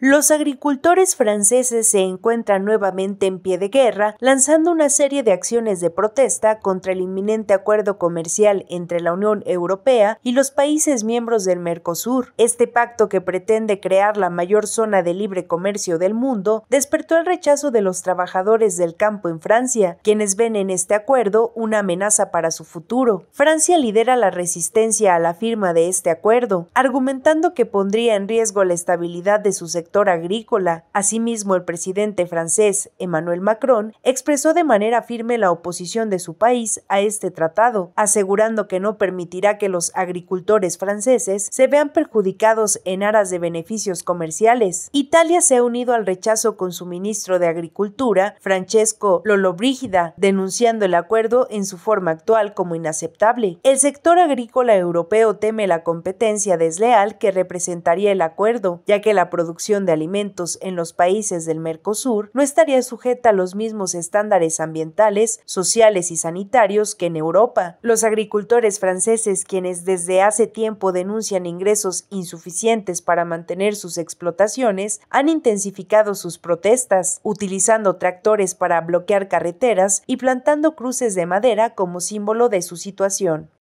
Los agricultores franceses se encuentran nuevamente en pie de guerra, lanzando una serie de acciones de protesta contra el inminente acuerdo comercial entre la Unión Europea y los países miembros del Mercosur. Este pacto que pretende crear la mayor zona de libre comercio del mundo despertó el rechazo de los trabajadores del campo en Francia, quienes ven en este acuerdo una amenaza para su futuro. Francia lidera la resistencia a la firma de este acuerdo, argumentando que pondría en riesgo la estabilidad de sus sector agrícola. Asimismo, el presidente francés Emmanuel Macron expresó de manera firme la oposición de su país a este tratado, asegurando que no permitirá que los agricultores franceses se vean perjudicados en aras de beneficios comerciales. Italia se ha unido al rechazo con su ministro de Agricultura, Francesco Lollobrigida, denunciando el acuerdo en su forma actual como inaceptable. El sector agrícola europeo teme la competencia desleal que representaría el acuerdo, ya que la producción de alimentos en los países del Mercosur no estaría sujeta a los mismos estándares ambientales, sociales y sanitarios que en Europa. Los agricultores franceses, quienes desde hace tiempo denuncian ingresos insuficientes para mantener sus explotaciones, han intensificado sus protestas, utilizando tractores para bloquear carreteras y plantando cruces de madera como símbolo de su situación.